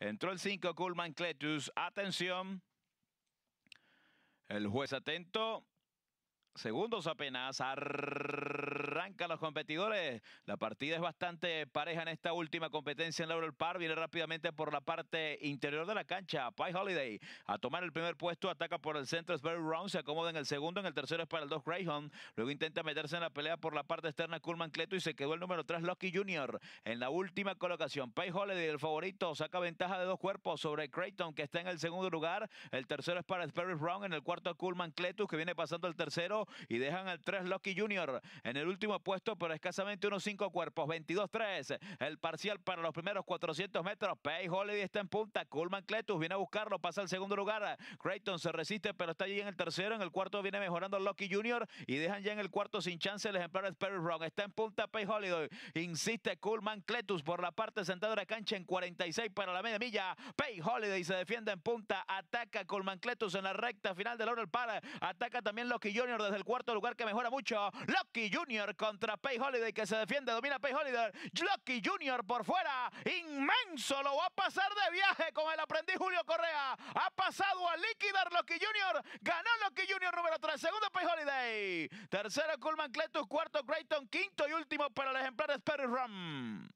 Entró el 5, Kulman Cletus. Atención. El juez atento. Segundos apenas a los competidores. La partida es bastante pareja en esta última competencia en Laurel Par, Viene rápidamente por la parte interior de la cancha. Pie Holiday a tomar el primer puesto. Ataca por el centro. Sperry Brown, Round. Se acomoda en el segundo. En el tercero es para el 2 Greyhound. Luego intenta meterse en la pelea por la parte externa. Coolman Cletus y se quedó el número 3 Lucky Junior en la última colocación. Pie Holiday, el favorito, saca ventaja de dos cuerpos sobre Creighton que está en el segundo lugar. El tercero es para Sperry Brown. En el cuarto Coolman Cletus que viene pasando el tercero y dejan al 3 Lucky Junior en el último puesto pero escasamente unos 5 cuerpos. 22-3. El parcial para los primeros 400 metros. Pay Holiday está en punta. Coolman Cletus viene a buscarlo. Pasa al segundo lugar. Creighton se resiste, pero está allí en el tercero. En el cuarto viene mejorando Lucky Junior Y dejan ya en el cuarto sin chance el ejemplar Perry Rock. Está en punta Pay Holiday. Insiste Coolman Cletus por la parte sentadora de cancha en 46 para la media milla. Pay Holiday se defiende en punta. Ataca Coolman Cletus en la recta final del Laurel para Ataca también Lucky Jr. desde el cuarto lugar que mejora mucho. Lucky Jr contra Pay Holiday que se defiende, domina Pay Holiday. Lucky Jr. por fuera, inmenso, lo va a pasar de viaje con el aprendiz Julio Correa. Ha pasado a liquidar Lucky Jr. Ganó Lucky Jr. número 3, segundo Pay Holiday. Tercero Coolman Cletus, cuarto Grayton, quinto y último para el ejemplar Sperry Ram.